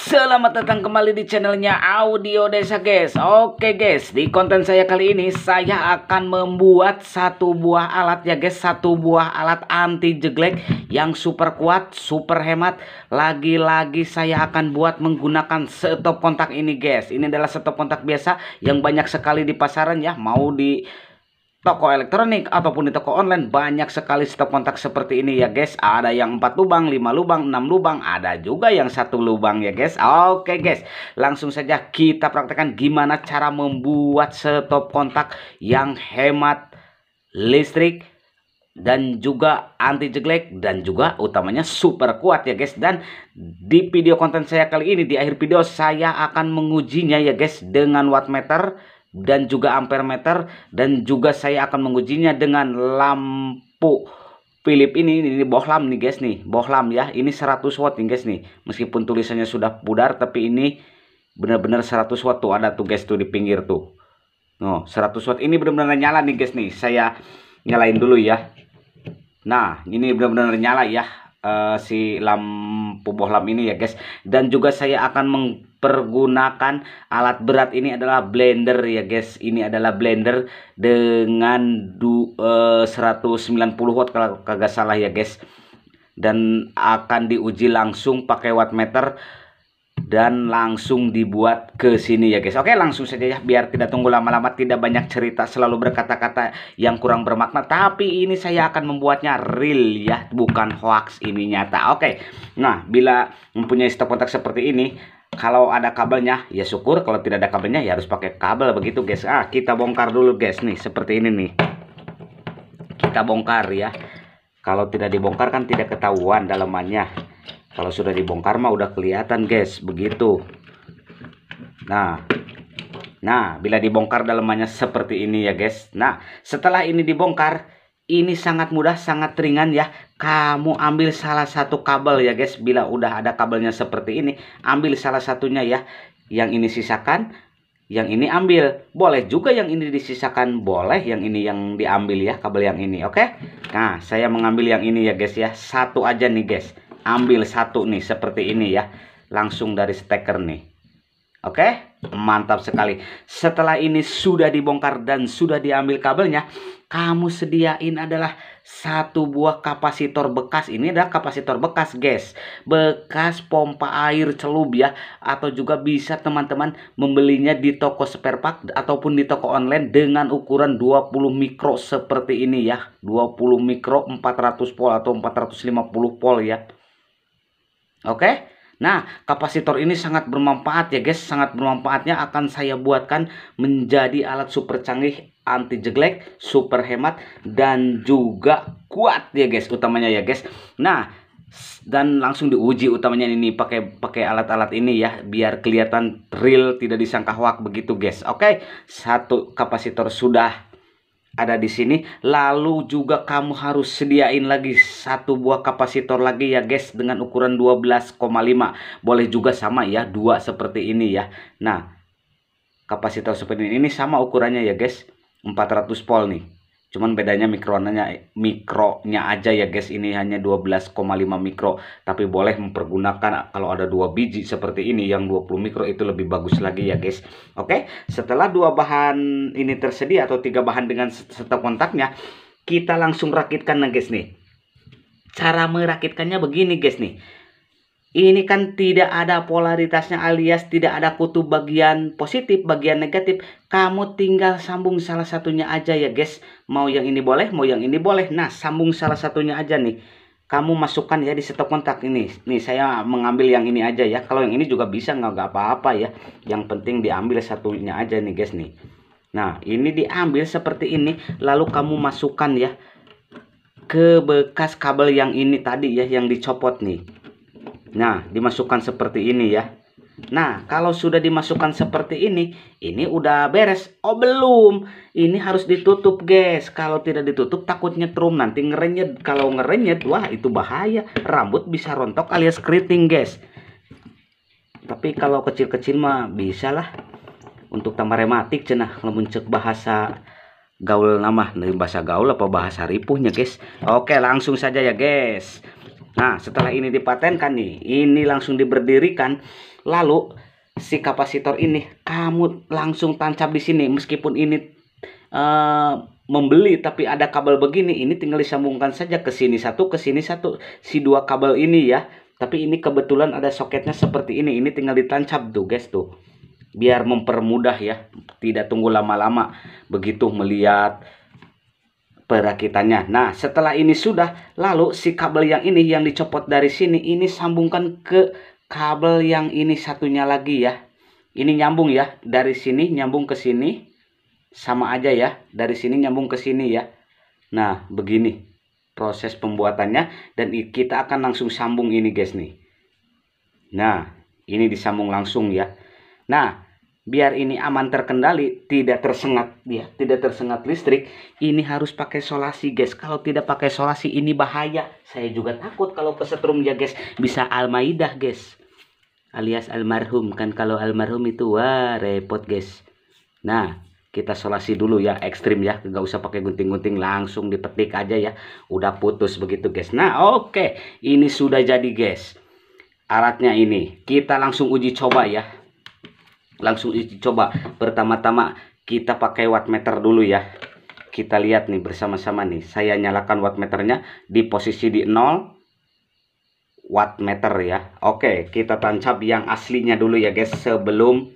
Selamat datang kembali di channelnya Audio Desa guys Oke guys di konten saya kali ini saya akan membuat satu buah alat ya guys Satu buah alat anti jeglek yang super kuat super hemat Lagi-lagi saya akan buat menggunakan stop kontak ini guys Ini adalah stop kontak biasa yang banyak sekali di pasaran ya Mau di toko elektronik ataupun di toko online banyak sekali stok kontak seperti ini ya guys ada yang 4 lubang 5 lubang 6 lubang ada juga yang satu lubang ya guys oke guys langsung saja kita praktekan gimana cara membuat stop kontak yang hemat listrik dan juga anti jelek dan juga utamanya super kuat ya guys dan di video konten saya kali ini di akhir video saya akan mengujinya ya guys dengan wattmeter Hmm. dan juga ampere meter dan juga saya akan mengujinya dengan lampu Philip ini ini bohlam nih guys nih bohlam ya ini 100 watt nih guys nih meskipun tulisannya sudah pudar tapi ini benar-benar 100 watt tuh ada tuh guys tuh di pinggir tuh no 100 watt ini benar-benar nyala nih guys nih saya nyalain dulu ya nah ini benar-benar nyala ya uh, si lampu bohlam ini ya guys dan juga saya akan meng pergunakan alat berat ini adalah blender ya guys ini adalah blender dengan du, eh, 190 watt kalau kagak salah ya guys dan akan diuji langsung pakai wattmeter dan langsung dibuat ke sini ya guys oke langsung saja ya biar tidak tunggu lama-lama tidak banyak cerita selalu berkata-kata yang kurang bermakna tapi ini saya akan membuatnya real ya bukan hoax ini nyata oke nah bila mempunyai stok kontak seperti ini kalau ada kabelnya ya syukur kalau tidak ada kabelnya ya harus pakai kabel begitu guys ah kita bongkar dulu guys nih seperti ini nih kita bongkar ya kalau tidak dibongkar kan tidak ketahuan dalamannya kalau sudah dibongkar mah udah kelihatan guys begitu nah nah bila dibongkar dalamannya seperti ini ya guys nah setelah ini dibongkar ini sangat mudah sangat ringan ya kamu ambil salah satu kabel ya guys bila udah ada kabelnya seperti ini ambil salah satunya ya yang ini sisakan yang ini ambil boleh juga yang ini disisakan boleh yang ini yang diambil ya kabel yang ini oke okay? nah saya mengambil yang ini ya guys ya satu aja nih guys ambil satu nih seperti ini ya langsung dari steker nih oke okay? mantap sekali setelah ini sudah dibongkar dan sudah diambil kabelnya kamu sediain adalah satu buah kapasitor bekas ini adalah kapasitor bekas guys bekas pompa air celup ya atau juga bisa teman-teman membelinya di toko spare part ataupun di toko online dengan ukuran 20 mikro seperti ini ya 20 mikro 400 volt atau 450 volt ya oke Nah, kapasitor ini sangat bermanfaat ya guys, sangat bermanfaatnya akan saya buatkan menjadi alat super canggih anti jelek, super hemat dan juga kuat ya guys, utamanya ya guys. Nah, dan langsung diuji utamanya ini pakai pakai alat-alat ini ya biar kelihatan real tidak disangka hoax begitu guys oke satu kapasitor sudah ada di sini lalu juga kamu harus sediain lagi satu buah kapasitor lagi ya guys dengan ukuran 12,5 boleh juga sama ya dua seperti ini ya nah kapasitor seperti ini, ini sama ukurannya ya guys 400 volt nih cuman bedanya mikronanya mikronya aja ya guys ini hanya 12,5 mikro tapi boleh mempergunakan kalau ada dua biji seperti ini yang 20 mikro itu lebih bagus lagi ya guys oke setelah dua bahan ini tersedia atau tiga bahan dengan setel kontaknya kita langsung rakitkan nih guys nih cara merakitkannya begini guys nih ini kan tidak ada polaritasnya alias tidak ada kutub bagian positif, bagian negatif. Kamu tinggal sambung salah satunya aja ya guys. Mau yang ini boleh, mau yang ini boleh. Nah, sambung salah satunya aja nih. Kamu masukkan ya di setop kontak ini. Nih, saya mengambil yang ini aja ya. Kalau yang ini juga bisa, nggak apa-apa ya. Yang penting diambil satunya aja nih guys nih. Nah, ini diambil seperti ini. Lalu kamu masukkan ya ke bekas kabel yang ini tadi ya, yang dicopot nih Nah, dimasukkan seperti ini ya. Nah, kalau sudah dimasukkan seperti ini, ini udah beres. Oh, belum. Ini harus ditutup, guys. Kalau tidak ditutup, takut nyetrum. Nanti ngerenyet. Kalau ngerenyet, wah itu bahaya. Rambut bisa rontok alias keriting, guys. Tapi kalau kecil-kecil mah bisa lah. Untuk tambah rematik, cenah. Lemun bahasa gaul nama. bahasa gaul apa bahasa ripuhnya, guys. Oke, langsung saja ya, guys. Nah, setelah ini dipatenkan nih, ini langsung diberdirikan, lalu si kapasitor ini kamu langsung tancap di sini meskipun ini uh, membeli tapi ada kabel begini, ini tinggal disambungkan saja ke sini satu, ke sini satu, si dua kabel ini ya. Tapi ini kebetulan ada soketnya seperti ini, ini tinggal ditancap tuh, guys tuh. Biar mempermudah ya, tidak tunggu lama-lama begitu melihat perakitannya. Nah, setelah ini sudah, lalu si kabel yang ini yang dicopot dari sini ini sambungkan ke kabel yang ini satunya lagi ya. Ini nyambung ya, dari sini nyambung ke sini sama aja ya, dari sini nyambung ke sini ya. Nah, begini proses pembuatannya dan kita akan langsung sambung ini guys nih. Nah, ini disambung langsung ya. Nah, biar ini aman terkendali tidak tersengat dia ya, tidak tersengat listrik ini harus pakai solasi guys kalau tidak pakai solasi ini bahaya saya juga takut kalau kesetrum ya guys bisa almaidah guys alias almarhum kan kalau almarhum itu wah repot guys nah kita solasi dulu ya ekstrim ya nggak usah pakai gunting-gunting langsung dipetik aja ya udah putus begitu guys nah oke okay. ini sudah jadi guys alatnya ini kita langsung uji coba ya langsung uji coba pertama-tama kita pakai wattmeter dulu ya kita lihat nih bersama-sama nih saya nyalakan wattmeternya di posisi di 0 wattmeter ya oke kita tancap yang aslinya dulu ya guys sebelum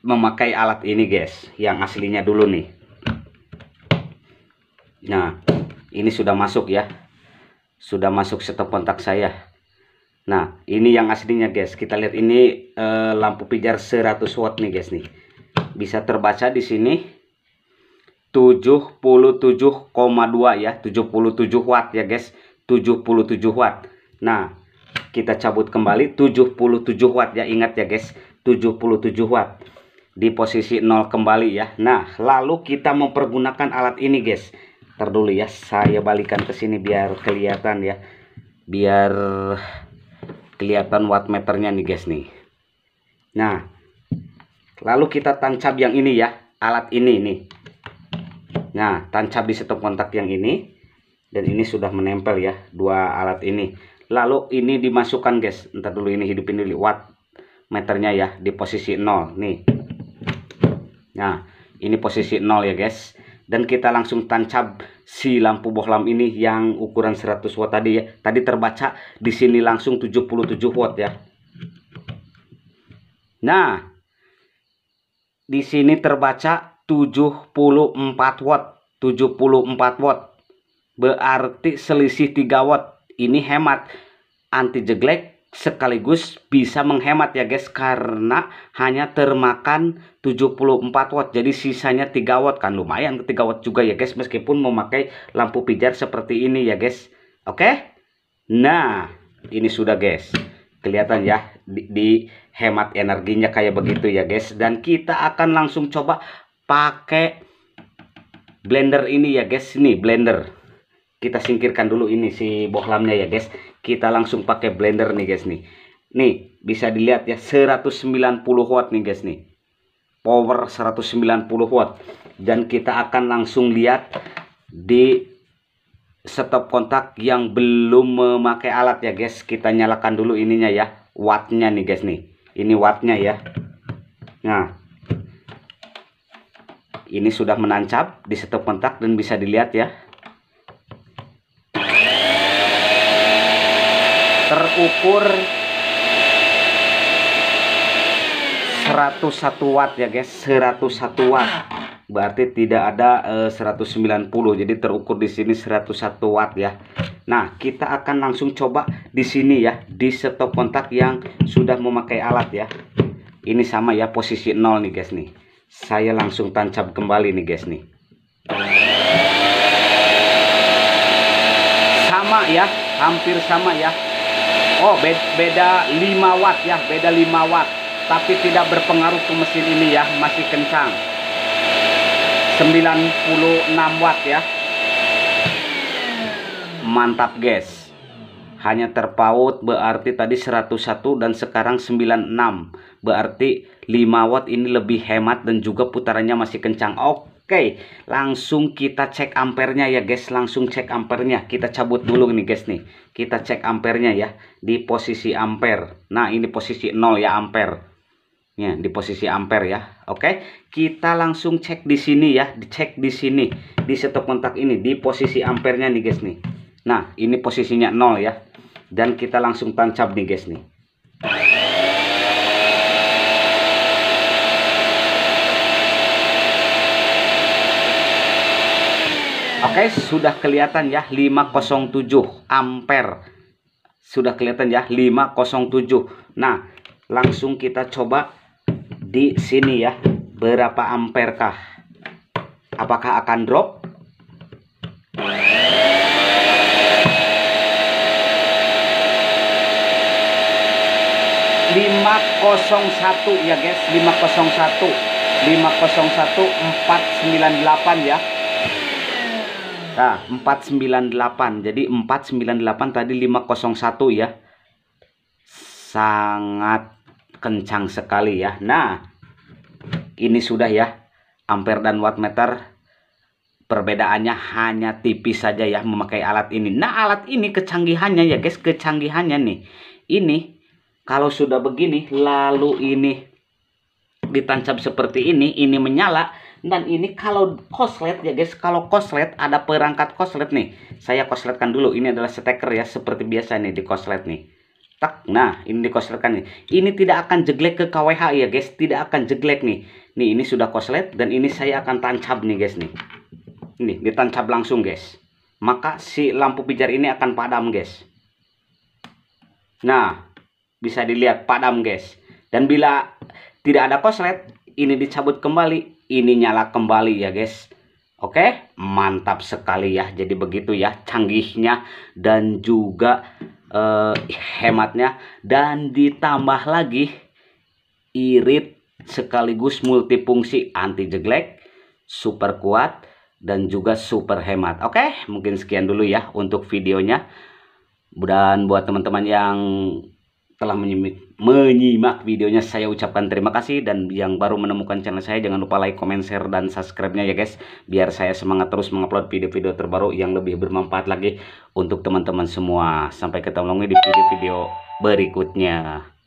memakai alat ini guys yang aslinya dulu nih nah ini sudah masuk ya sudah masuk setep kontak saya Nah, ini yang aslinya guys. Kita lihat ini eh, lampu pijar 100 watt nih guys nih. Bisa terbaca di sini 77,2 ya, 77 watt ya guys. 77 watt. Nah, kita cabut kembali 77 watt ya, ingat ya guys. 77 watt di posisi 0 kembali ya. Nah, lalu kita mempergunakan alat ini guys. terdulu ya, saya balikan ke sini biar kelihatan ya. Biar kelihatan wattmeternya nih guys nih nah lalu kita tancap yang ini ya alat ini nih nah tancap di setop kontak yang ini dan ini sudah menempel ya dua alat ini lalu ini dimasukkan guys ntar dulu ini hidupin dulu watt meternya ya di posisi 0 nih nah ini posisi 0 ya guys dan kita langsung tancap si lampu bohlam ini yang ukuran 100 watt tadi ya. Tadi terbaca di sini langsung 77 watt ya. Nah, di sini terbaca 74 watt, 74 watt. Berarti selisih 3 watt. Ini hemat anti jeglek sekaligus bisa menghemat ya guys karena hanya termakan 74 watt jadi sisanya 3 watt kan lumayan 3 watt juga ya guys meskipun memakai lampu pijar seperti ini ya guys oke okay? nah ini sudah guys kelihatan ya di, di hemat energinya kayak begitu ya guys dan kita akan langsung coba pakai blender ini ya guys nih blender kita singkirkan dulu ini si bohlamnya ya guys kita langsung pakai blender nih guys nih nih bisa dilihat ya 190 watt nih guys nih power 190 watt dan kita akan langsung lihat di stop kontak yang belum memakai alat ya guys kita nyalakan dulu ininya ya wattnya nih guys nih ini wattnya ya nah ini sudah menancap di stop kontak dan bisa dilihat ya terukur 101 watt ya guys 101 watt berarti tidak ada eh, 190 jadi terukur di sini 101 watt ya Nah kita akan langsung coba di sini ya di stop kontak yang sudah memakai alat ya ini sama ya posisi nol nih guys nih saya langsung tancap kembali nih guys nih sama ya hampir sama ya Oh, beda 5 watt ya, beda 5 watt. Tapi tidak berpengaruh ke mesin ini ya, masih kencang. 96 watt ya. Mantap, guys. Hanya terpaut berarti tadi 101 dan sekarang 96. Berarti 5 watt ini lebih hemat dan juga putarannya masih kencang. Oke. Oke, langsung kita cek ampernya ya guys. Langsung cek ampernya. Kita cabut dulu nih guys nih. Kita cek ampernya ya. Di posisi ampere. Nah, ini posisi 0 ya ampere. Ya, di posisi ampere ya. Oke, kita langsung cek di sini ya. Dicek di sini. Di stop kontak ini. Di posisi ampernya nih guys nih. Nah, ini posisinya 0 ya. Dan kita langsung tancap nih guys nih. Oke, okay, sudah kelihatan ya 507 ampere. Sudah kelihatan ya 507. Nah, langsung kita coba di sini ya. Berapa ampere kah? Apakah akan drop? lima ya guys lima 5,01 498 satu ya Nah, 498. Jadi 498 tadi 501 ya. Sangat kencang sekali ya. Nah, ini sudah ya. Ampere dan watt perbedaannya hanya tipis saja ya memakai alat ini. Nah, alat ini kecanggihannya ya guys, kecanggihannya nih. Ini kalau sudah begini lalu ini ditancap seperti ini, ini menyala dan ini kalau koslet ya guys kalau koslet ada perangkat koslet nih saya kosletkan dulu ini adalah steker ya seperti biasa nih di koslet nih tak nah ini di kosletkan nih ini tidak akan jeglek ke KWH ya guys tidak akan jeglek nih nih ini sudah koslet dan ini saya akan tancap nih guys nih ini ditancap langsung guys maka si lampu pijar ini akan padam guys nah bisa dilihat padam guys dan bila tidak ada koslet ini dicabut kembali ini nyala kembali ya guys Oke mantap sekali ya jadi begitu ya canggihnya dan juga eh, hematnya dan ditambah lagi irit sekaligus multifungsi anti jeglek super kuat dan juga super hemat Oke mungkin sekian dulu ya untuk videonya dan buat teman-teman yang telah menyimak, menyimak videonya saya ucapkan terima kasih dan yang baru menemukan channel saya jangan lupa like, comment, share, dan subscribe-nya ya guys biar saya semangat terus mengupload video-video terbaru yang lebih bermanfaat lagi untuk teman-teman semua sampai ketemu lagi di video-video berikutnya